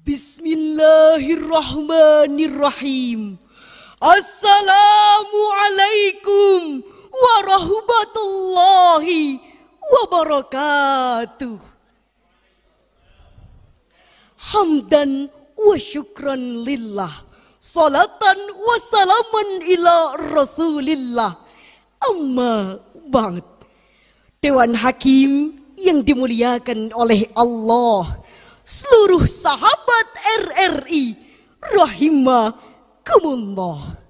Bismillahirrahmanirrahim. Assalamualaikum warahmatullahi wabarakatuh. Hamdan wa syukran lillah. Salatan wa salaman ila rasulillah. Amma banget. Dewan Hakim yang dimuliakan oleh Allah seluruh sahabat RRI rahimah rahimakumullah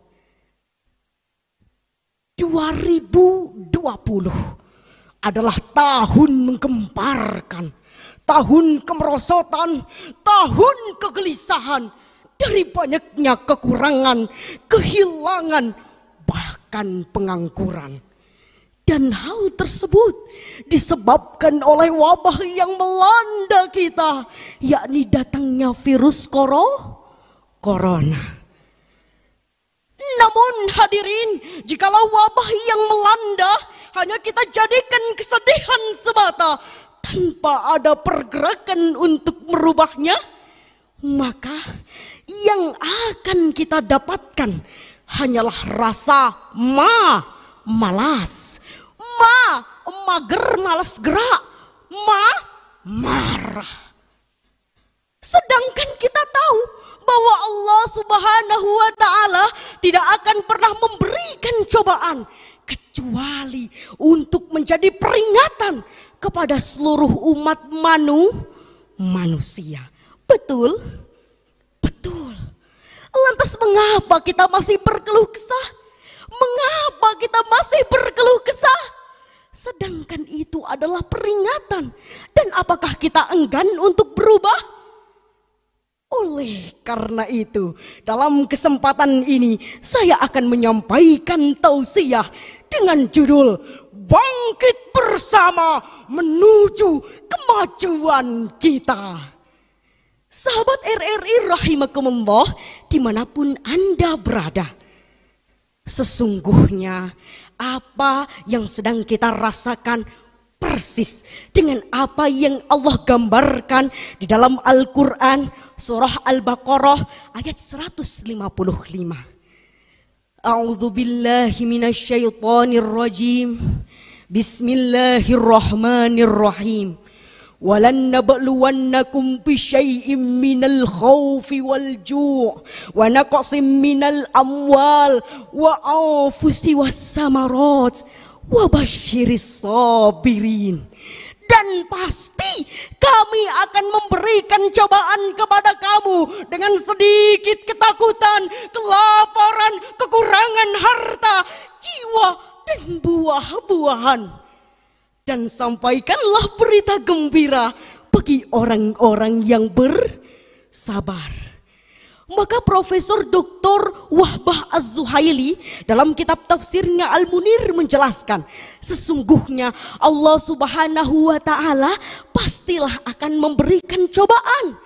2020 adalah tahun menggemparkan, tahun kemerosotan, tahun kegelisahan dari banyaknya kekurangan, kehilangan, bahkan pengangguran. Dan hal tersebut disebabkan oleh wabah yang melanda kita, yakni datangnya virus koro, corona. Namun hadirin, jikalau wabah yang melanda hanya kita jadikan kesedihan semata tanpa ada pergerakan untuk merubahnya, maka yang akan kita dapatkan hanyalah rasa ma malas Ma, mager, males gerak. Ma, marah. Sedangkan kita tahu bahwa Allah subhanahu wa ta'ala tidak akan pernah memberikan cobaan. Kecuali untuk menjadi peringatan kepada seluruh umat manu, manusia. Betul? Betul. Lantas mengapa kita masih berkeluh kesah? Mengapa kita masih berkeluh kesah? Sedangkan itu adalah peringatan. Dan apakah kita enggan untuk berubah? Oleh karena itu, dalam kesempatan ini saya akan menyampaikan tausiah dengan judul Bangkit Bersama Menuju Kemajuan Kita. Sahabat RRI rahimakumullah dimanapun Anda berada. Sesungguhnya apa yang sedang kita rasakan persis dengan apa yang Allah gambarkan di dalam Al-Quran surah Al-Baqarah ayat 155. A'udhu billahi minasyaitonir rajim. Bismillahirrahmanirrahim. ولنبلونكم بشيء من الخوف والجوع ونقص من الأموال وأنفس والثمرات وبشر الصابرين dan pasti kami akan memberikan cobaan kepada kamu dengan sedikit ketakutan, kelaparan, kekurangan harta, jiwa, dan buah-buahan dan sampaikanlah berita gembira bagi orang-orang yang bersabar. Maka Profesor Dr. Wahbah Az-Zuhaili dalam kitab tafsirnya Al-Munir menjelaskan, sesungguhnya Allah Subhanahu wa taala pastilah akan memberikan cobaan.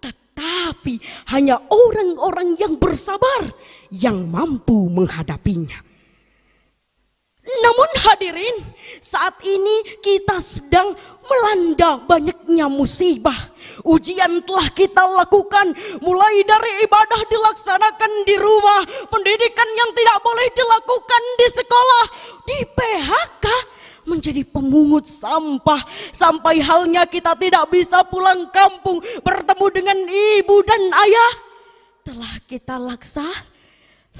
Tetapi hanya orang-orang yang bersabar yang mampu menghadapinya. Namun hadirin, saat ini kita sedang melanda banyaknya musibah. Ujian telah kita lakukan mulai dari ibadah dilaksanakan di rumah, pendidikan yang tidak boleh dilakukan di sekolah, di PHK menjadi pemungut sampah sampai halnya kita tidak bisa pulang kampung bertemu dengan ibu dan ayah telah kita laksa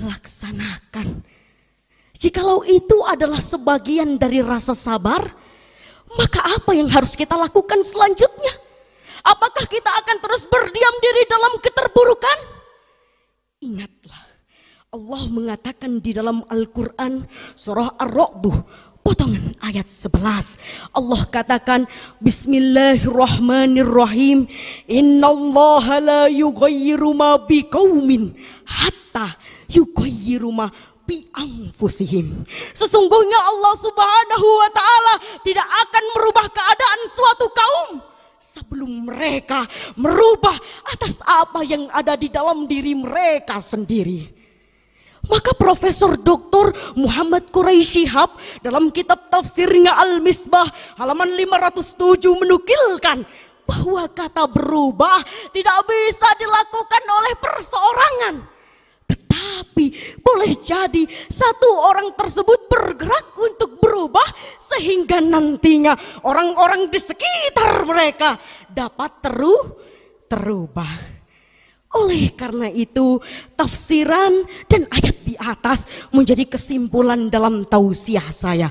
laksanakan Jikalau itu adalah sebagian dari rasa sabar, maka apa yang harus kita lakukan selanjutnya? Apakah kita akan terus berdiam diri dalam keterburukan? Ingatlah, Allah mengatakan di dalam Al-Quran surah Ar-Ra'du potongan ayat 11. Allah katakan Bismillahirrahmanirrahim. Innallaha la yugayiru ma hatta yugayiru ma fi anfusihim. Sesungguhnya Allah Subhanahu wa taala tidak akan merubah keadaan suatu kaum sebelum mereka merubah atas apa yang ada di dalam diri mereka sendiri. Maka Profesor Dr. Muhammad Quraisy Shihab dalam kitab tafsirnya Al-Misbah halaman 507 menukilkan bahwa kata berubah tidak bisa dilakukan oleh perseorangan tapi boleh jadi satu orang tersebut bergerak untuk berubah sehingga nantinya orang-orang di sekitar mereka dapat teru terubah. Oleh karena itu, tafsiran dan ayat di atas menjadi kesimpulan dalam tausiah saya.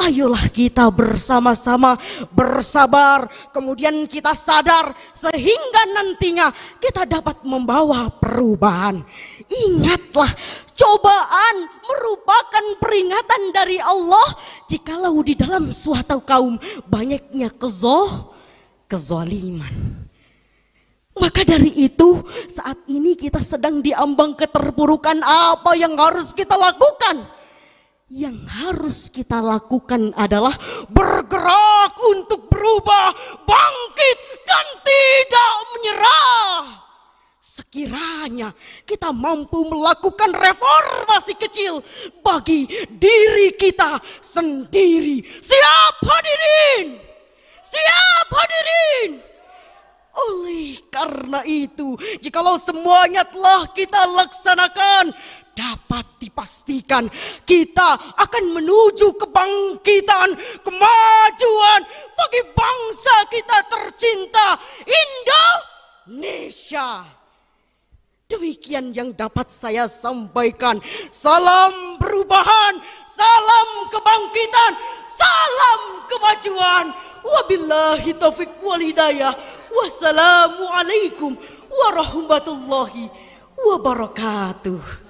Ayolah kita bersama-sama bersabar, kemudian kita sadar sehingga nantinya kita dapat membawa perubahan. Ingatlah, cobaan merupakan peringatan dari Allah jikalau di dalam suatu kaum banyaknya kezoh, kezoliman. Maka dari itu saat ini kita sedang diambang keterpurukan apa yang harus kita lakukan? Yang harus kita lakukan adalah bergerak untuk berubah, bangkit dan tidak menyerah. Hanya kita mampu melakukan reformasi kecil bagi diri kita sendiri. Siap hadirin! Siap hadirin! Oleh karena itu, jikalau semuanya telah kita laksanakan, dapat dipastikan kita akan menuju kebangkitan, kemajuan bagi bangsa kita tercinta Indonesia demikian yang dapat saya sampaikan. Salam perubahan, salam kebangkitan, salam kemajuan. Wabillahi taufik wal hidayah. Wassalamualaikum warahmatullahi wabarakatuh.